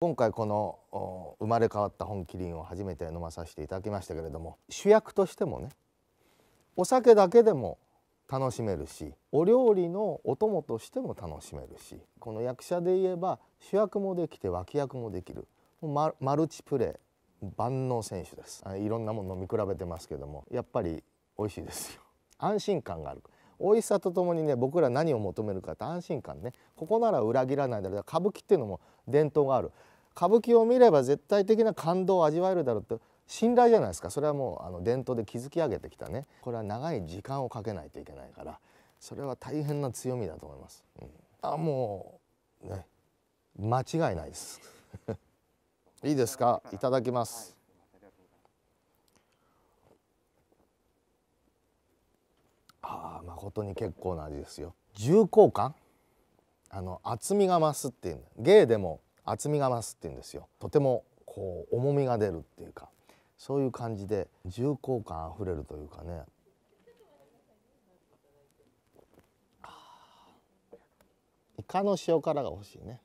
今回この生まれ変わった本麒麟を初めて飲まさせていただきましたけれども主役としてもねお酒だけでも楽しめるしお料理のお供としても楽しめるしこの役者で言えば主役もできて脇役もできるマルチプレー万能選手ですいろんなもの飲み比べてますけどもやっぱり美味しいですよ安心感がある美味しさとともにね僕ら何を求めるかって安心感ねここなら裏切らないだろう歌舞伎っていうのも伝統がある歌舞伎を見れば絶対的な感動を味わえるだろうって信頼じゃないですかそれはもうあの伝統で築き上げてきたねこれは長い時間をかけないといけないからそれは大変な強みだと思います、うん、あもうね間違いないです いいですかいただきます、はいことに結構な味ですよ重厚感あの厚みが増すっていう芸でも厚みが増すっていうんですよとてもこう重みが出るっていうかそういう感じで重厚感あふれるというかねイカの塩辛が欲しいね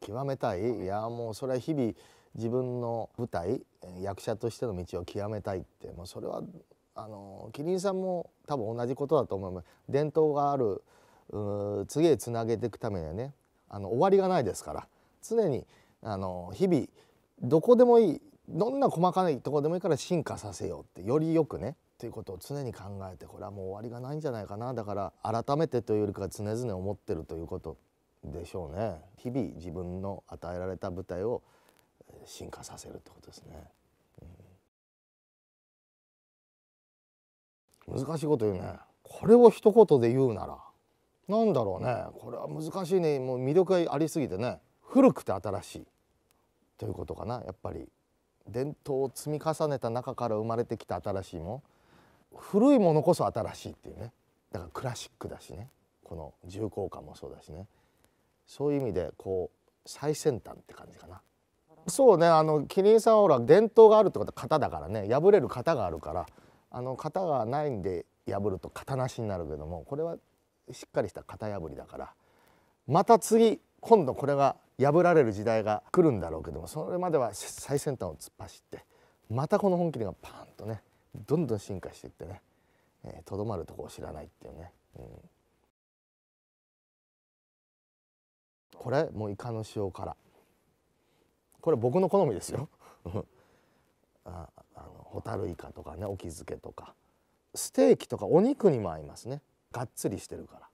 極めたいいやもうそれは日々自分の舞台役者としての道を極めたいってもうそれはあのキリンさんも多分同じことだと思います伝統がある次へつなげていくためにはねあの終わりがないですから常にあの日々どこでもいいどんな細かいとこでもいいから進化させようってよりよくねということを常に考えてこれはもう終わりがないんじゃないかなだから改めてというよりか常々思ってるということでしょうね。日々自分の与えられた舞台を進化させるってことですね、うん、難しいこと言うねこれを一言で言うならなんだろうねこれは難しいねもう魅力がありすぎてね古くて新しいということかなやっぱり伝統を積み重ねた中から生まれてきた新しいも古いものこそ新しいっていうねだからクラシックだしねこの重厚感もそうだしねそういう意味でこう最先端って感じかなそうねあのキリンさんはほら伝統があるってことは型だからね破れる型があるからあの型がないんで破ると型なしになるけどもこれはしっかりした型破りだからまた次今度これが破られる時代が来るんだろうけどもそれまでは最先端を突っ走ってまたこの本気がパーンとねどんどん進化していってねとど、えー、まるとこを知らないっていうね、うん、これもうイカの塩辛。これ僕の好みですよ ああのホタルイカとかねお気漬けとかステーキとかお肉にも合いますねがっつりしてるから